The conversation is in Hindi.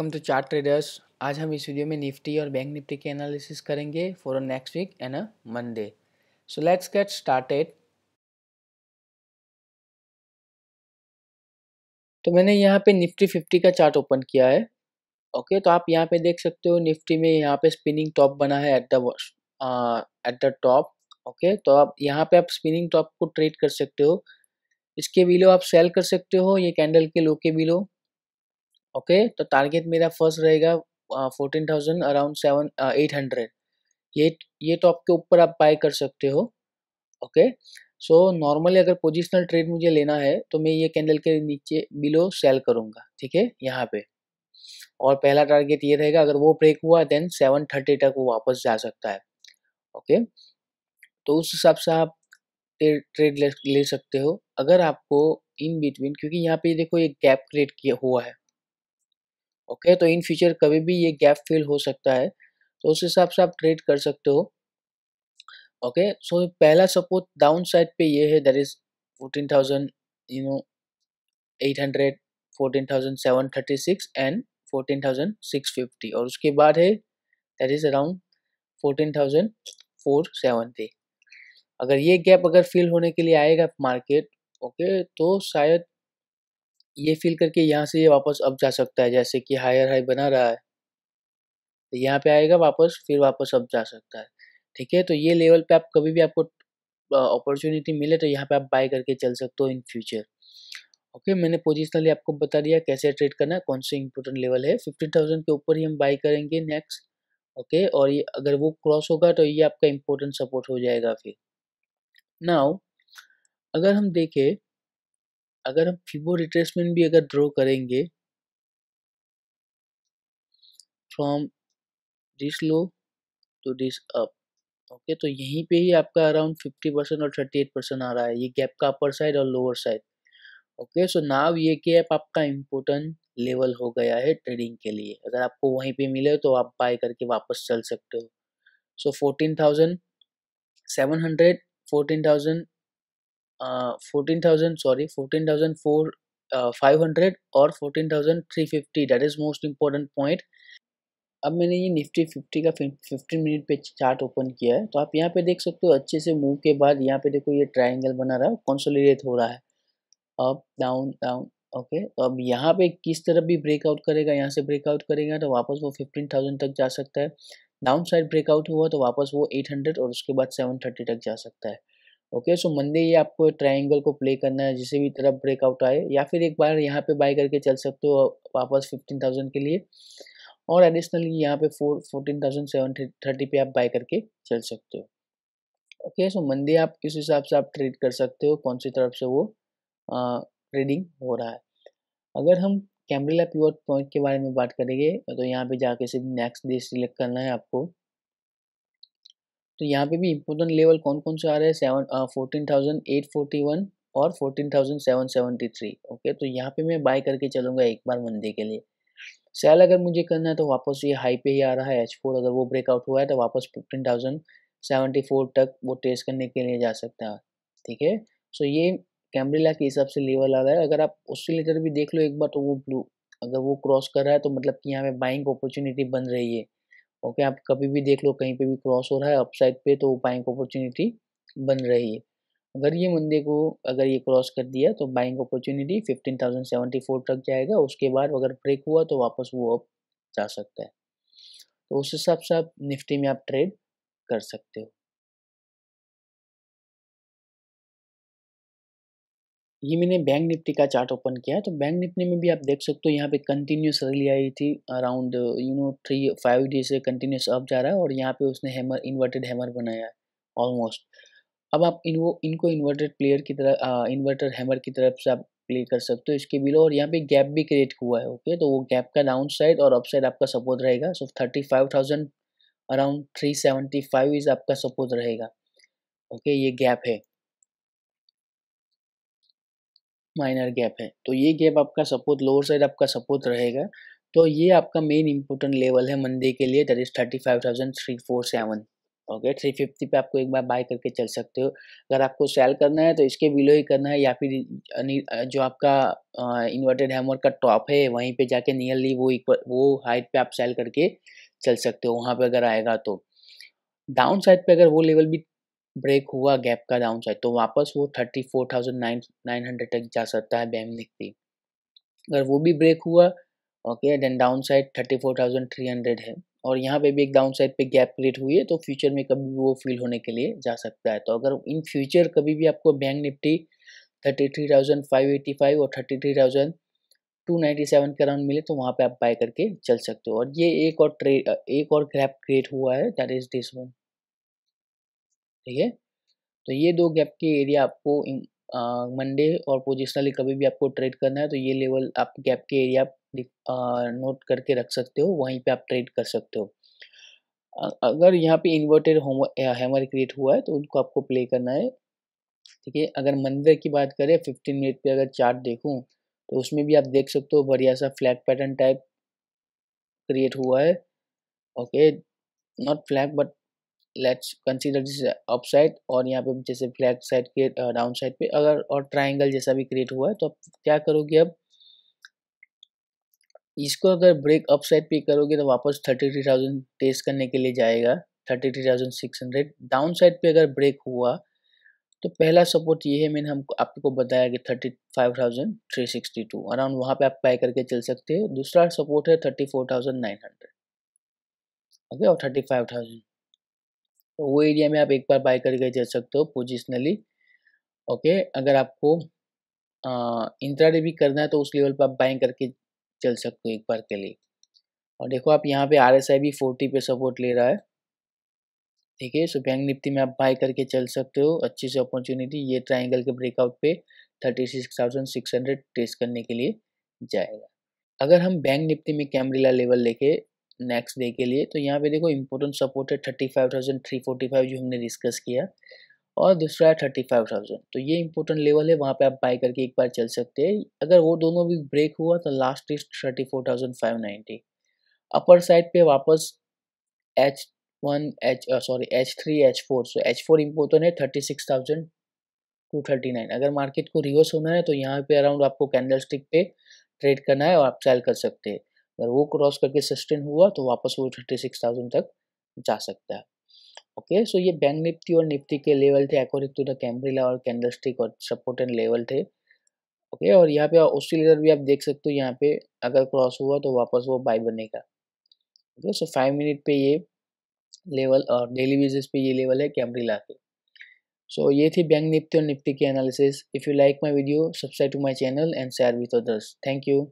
वेलकम टू चार्ट ट्रेडर्स आज हम इस वीडियो में निफ्टी और बैंक निफ्टी के एनालिसिस करेंगे for a next week and a Monday so let's get started तो मैंने यहाँ पे निफ्टी फिफ्टी का चार्ट ओपन किया है ओके okay, तो आप यहाँ पे देख सकते हो निफ्टी में यहाँ पे स्पिनिंग टॉप बना है at the at the top okay तो आप यहाँ पे आप स्पिनिंग टॉप को ट्रेड कर सकते हो इसके बिलो आप सेल कर सकते हो ये कैंडल के लो के बिलो ओके तो टारगेट मेरा फर्स्ट रहेगा fourteen thousand around seven eight hundred ये ये तो आपके ऊपर आप बाय कर सकते हो ओके सो नॉर्मली अगर पोजिशनल ट्रेड मुझे लेना है तो मैं ये कैंडल के नीचे बिलो सेल करूँगा ठीक है यहाँ पे और पहला टारगेट ये रहेगा अगर वो ब्रेक हुआ देन सेवन थर्टी तक वो वापस जा सकता है ओके तो उस हिसाब से आप ट्रेड ले, ले सकते हो अगर आपको इन बिटवीन क्योंकि यहाँ पे देखो एक गैप क्रिएट किया हुआ है ओके तो इन फ्यूचर कभी भी ये गैप फिल हो सकता है तो उस हिसाब से आप ट्रेड कर सकते हो ओके सो पहला सपोर्ट डाउन साइड पे ये है that is fourteen thousand you know eight hundred fourteen thousand seven thirty six and fourteen thousand six fifty और उसके बाद है that is around fourteen thousand four seventy अगर ये गैप अगर फिल होने के लिए आएगा मार्केट ओके तो शायद ये फिल करके यहाँ से ये वापस अप जा सकता है जैसे कि हायर हाई बना रहा है तो यहाँ पे आएगा वापस फिर वापस अप जा सकता है ठीक है तो ये लेवल पे आप कभी भी आपको अपॉर्चुनिटी मिले तो यहाँ पे आप बाय करके चल सकते हो इन फ्यूचर ओके मैंने पोजिशनली आपको बता दिया कैसे ट्रेड करना है कौन से इंपॉर्टेंट लेवल है फिफ्टीन थाउजेंड के ऊपर ही हम बाई करेंगे नेक्स्ट ओके और ये अगर वो क्रॉस होगा तो ये आपका इम्पोर्टेंट सपोर्ट हो जाएगा फिर नाउ अगर हम देखें अगर हम फिबो रिट्रेसमेंट भी अगर ड्रॉ करेंगे from this low to this up okay तो यहीं पे ही आपका अराउंड फिफ्टी परसेंट और थर्टी एट परसेंट आ रहा है ये गैप का अपर साइड और lower side okay so now ये गैप आपका इम्पोर्टेंट लेवल हो गया है ट्रेडिंग के लिए अगर आपको वहीं पे मिले तो आप बाय करके वापस चल सकते हो so fourteen thousand seven hundred fourteen thousand fourteen thousand sorry fourteen thousand four five hundred और fourteen thousand three fifty that is most important point अब मैंने ये निफ्टी फिफ्टी का फिफ्टीन मिनट पे चार्ट ओपन किया है तो आप यहाँ पे देख सकते हो अच्छे से मूव के बाद यहाँ पे देखो ये ट्राइंगल बना रहा है कॉन्सोलीट हो रहा है अप डाउन डाउन ओके तो अब यहाँ पे किस तरफ भी ब्रेकआउट करेगा यहाँ से ब्रेकआउट करेगा तो वापस वो फिफ्टीन थाउजेंड तक जा सकता है डाउन साइड ब्रेकआउट हुआ तो वापस वो एट हंड्रेड और उसके बाद सेवन थर्टी तक जा सकता है ओके सो मंडे ये आपको ट्रायंगल को प्ले करना है जिसे भी तरफ ब्रेकआउट आए या फिर एक बार यहाँ पे बाय करके चल सकते हो वापस फिफ्टीन थाउजेंड के लिए और एडिशनली यहाँ पे four fourteen thousand seven thirty पे आप बाय करके चल सकते हो ओके सो मंडे आप किस हिसाब से आप ट्रेड कर सकते हो कौन सी तरफ से वो ट्रेडिंग हो रहा है अगर हम कैमरेला प्योर पॉइंट के बारे में बात करेंगे तो यहाँ पे जाके सिर्फ नेक्स्ट डे सिलेक्ट करना है आपको तो यहाँ पे भी इम्पोर्टेंट लेवल कौन कौन से आ रहे हैं seven fourteen thousand eight forty one और fourteen thousand seven seventy three okay तो यहाँ पे मैं बाय करके चलूँगा एक बार मंदी के लिए सेल अगर मुझे करना है तो वापस ये हाई पे ही आ रहा है एच फोर अगर वो ब्रेकआउट हुआ है तो वापस फिफ्टीन थाउजेंड सेवेंटी फोर तक वो टेस्ट करने के लिए जा सकते हैं ठीक है सो ये कैमरेला के हिसाब से लेवल आ रहा है अगर आप उससे लेटर भी देख लो एक बार तो वो ब्लू अगर वो क्रॉस कर रहा है तो मतलब कि यहाँ पे बाइंग अपॉर्चुनिटी बन रही है ओके आप कभी भी देख लो कहीं पे भी क्रॉस हो रहा है अपसाइड पे तो बाइंग अपॉर्चुनिटी बन रही है अगर ये मंदे को अगर ये क्रॉस कर दिया तो buying opportunity fifteen thousand seventy four तक जाएगा उसके बाद अगर ब्रेक हुआ तो वापस वो अप जा सकता है तो उस हिसाब से आप निफ्टी में आप ट्रेड कर सकते हो ये मैंने बैंक निफ्टी का चार्ट ओपन किया है तो बैंक निफ्टी में भी आप देख सकते हो यहाँ पे कंटिन्यूस रैली आई थी around you know three five day से कंटिन्यूस अप जा रहा है और यहाँ पे उसने हैमर इन्वर्टेड हैमर बनाया है ऑलमोस्ट अब आप इन वो इनको इन्वर्टेड प्लेयर की तरह इन्वर्टेड हैमर की तरफ से आप प्ले कर सकते हो इसके बिलो और यहाँ पे गैप भी क्रिएट हुआ है ओके तो वो गैप का डाउन साइड और अप साइड आपका सपोर्ट रहेगा so thirty five thousand around three seventy five is आपका सपोर्ट रहेगा ओके ये गैप है माइनर गैप है तो ये गैप आपका सपोर्ट लोअर साइड आपका सपोर्ट रहेगा तो ये आपका मेन इंपॉर्टेंट लेवल है मंडे के लिए that is thirty five thousand three four seven okay three fifty पे आपको एक बार बाय करके चल सकते हो अगर आपको सेल करना है तो इसके बिलो ही करना है या फिर जो आपका इन्वर्टेड हैमर का टॉप है वहीं पे जाके नियरली वो वो हाइट पे आप सेल करके चल सकते हो वहाँ पे अगर आएगा तो डाउन साइड पे अगर वो लेवल भी ब्रेक हुआ गैप का डाउन साइड तो वापस वो thirty four thousand nine nine hundred तक जा सकता है बैम निफ्टी अगर वो भी ब्रेक हुआ okay then down side thirty four thousand three hundred है और यहाँ पे भी एक डाउन साइड पे गैप क्रिएट हुई है तो फ्यूचर में कभी भी वो फील होने के लिए जा सकता है तो अगर इन फ्यूचर कभी भी आपको bank Nifty thirty three thousand five eighty five और thirty three thousand two ninety seven के अराउंड मिले तो वहाँ पे आप बाय करके चल सकते हो और ये एक और ट्रेड एक और ग्रैप क्रिएट हुआ है दैट इज दिस वन ठीक है तो ये दो गैप के एरिया आपको मंडे और पोजिशनली कभी भी आपको ट्रेड करना है तो ये लेवल आप गैप के एरिया नोट करके रख सकते हो वहीं पे आप ट्रेड कर सकते हो अगर यहाँ पे इन्वर्टेड हैमर क्रिएट हुआ है तो उनको आपको प्ले करना है ठीक है अगर मंदिर की बात करें फिफ्टीन मिनट पे अगर चार्ट देखूँ तो उसमें भी आप देख सकते हो बढ़िया सा फ्लैग पैटर्न टाइप क्रिएट हुआ है okay not flag but let's consider this up side और यहाँ पे जैसे फ्लैट साइड के डाउन साइड पे अगर और ट्राइंगल जैसा भी क्रिएट हुआ है तो आप क्या करोगे अब इसको अगर ब्रेक अप साइड पे करोगे तो वापस थर्टी थ्री थाउजेंड टेस्ट करने के लिए जाएगा thirty three thousand six hundred down side पे अगर ब्रेक हुआ तो पहला सपोर्ट ये है मैंने हमको आपको बताया कि thirty five thousand three sixty two around वहाँ पे आप बाय करके चल सकते हो दूसरा सपोर्ट है thirty four thousand nine hundred okay और थर्टी फाइव थाउजेंड तो वो एरिया में आप एक बार बाय करके जा सकते हो पोजिशनली ओके अगर आपको डे भी करना है तो उस लेवल पर आप बाइंग करके चल सकते हो एक बार के लिए और देखो आप यहाँ पे आर एस आई भी फोर्टी पे सपोर्ट ले रहा है ठीक है सो बैंक निफ्टी में आप बाय करके चल सकते हो अच्छी से अपॉर्चुनिटी ये ट्राइंगल के ब्रेकआउट पे thirty six thousand six hundred test करने के लिए जाएगा अगर हम बैंक निफ्टी में कैमरेला लेवल लेके नेक्स्ट डे के लिए तो यहाँ पे देखो इम्पोर्टेंट सपोर्ट है thirty five thousand three forty five जो हमने डिस्कस किया और दूसरा है थर्टी फाइव थाउजेंड तो ये इम्पोर्टेंट लेवल है वहाँ पे आप बाई करके एक बार चल सकते हैं अगर वो दोनों भी ब्रेक हुआ तो last is thirty four thousand five ninety upper side पे वापस H one H sorry H three H four so H four important है thirty six thousand two thirty nine अगर मार्केट को रिवर्स होना है तो यहाँ पे अराउंड आपको कैंडल स्टिक पे ट्रेड करना है और आप सेल कर सकते हैं अगर वो क्रॉस करके सस्टेन हुआ तो वापस वो थर्टी सिक्स थाउजेंड तक जा सकता है ओके सो ये बैंक निफ्टी और निफ्टी के लेवल थे अकॉर्डिंग टू द कैम्ब्रिला और कैंडल स्टिक और सपोर्ट एंड लेवल थे ओके okay, और यहाँ पे ऑस्ट्रेलियर भी आप देख सकते हो यहाँ पे अगर क्रॉस हुआ तो वापस वो बाई बनेगा ओके सो फाइव मिनट पे ये लेवल और डेली बेसिस पे ये लेवल है कैम्ब्रिला के सो so, ये थी बैंक निफ्टी और निफ्टी के analysis if you like my video subscribe to my channel and share with others thank you